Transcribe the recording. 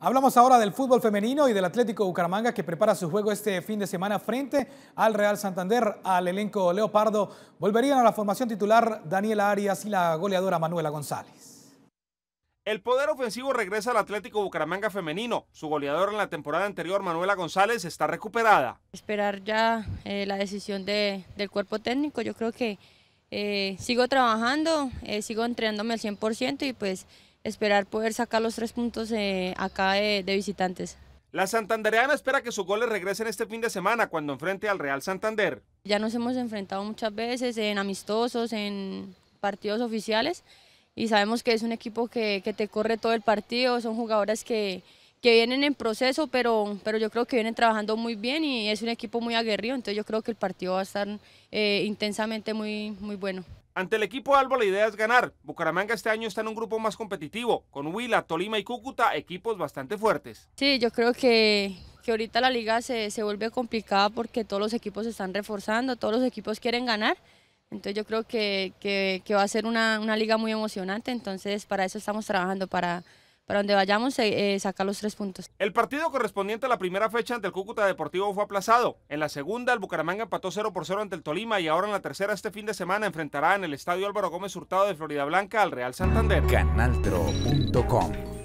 Hablamos ahora del fútbol femenino y del Atlético Bucaramanga que prepara su juego este fin de semana frente al Real Santander. Al elenco Leopardo volverían a la formación titular Daniela Arias y la goleadora Manuela González. El poder ofensivo regresa al Atlético Bucaramanga femenino. Su goleadora en la temporada anterior, Manuela González, está recuperada. Esperar ya eh, la decisión del cuerpo técnico. Yo creo que eh, sigo trabajando, eh, sigo entrenándome al 100% y pues esperar poder sacar los tres puntos eh, acá de, visitantes. La santandereana espera que sus goles regresen este fin de semana cuando enfrente al Real Santander. Ya nos hemos enfrentado muchas veces en amistosos, en partidos oficiales y sabemos que es un equipo que, te corre todo el partido, son jugadoras que, que vienen en proceso, pero, pero yo creo que vienen trabajando muy bien y es un equipo muy aguerrido, entonces yo creo que el partido va a estar eh, intensamente muy, muy bueno. Ante el equipo de Alba la idea es ganar. Bucaramanga este año está en un grupo más competitivo, con Huila, Tolima y Cúcuta, equipos bastante fuertes. Sí, yo creo que, que ahorita la liga se, se vuelve complicada porque todos los equipos se están reforzando, todos los equipos quieren ganar. Entonces yo creo que, que, que va a ser una, una liga muy emocionante, entonces para eso estamos trabajando, para para donde vayamos eh, eh, sacar los tres puntos. El partido correspondiente a la primera fecha ante el Cúcuta Deportivo fue aplazado. En la segunda, el Bucaramanga empató 0 por 0 ante el Tolima y ahora en la tercera este fin de semana enfrentará en el Estadio Álvaro Gómez Hurtado de Florida Blanca al Real Santander. Canaltro.com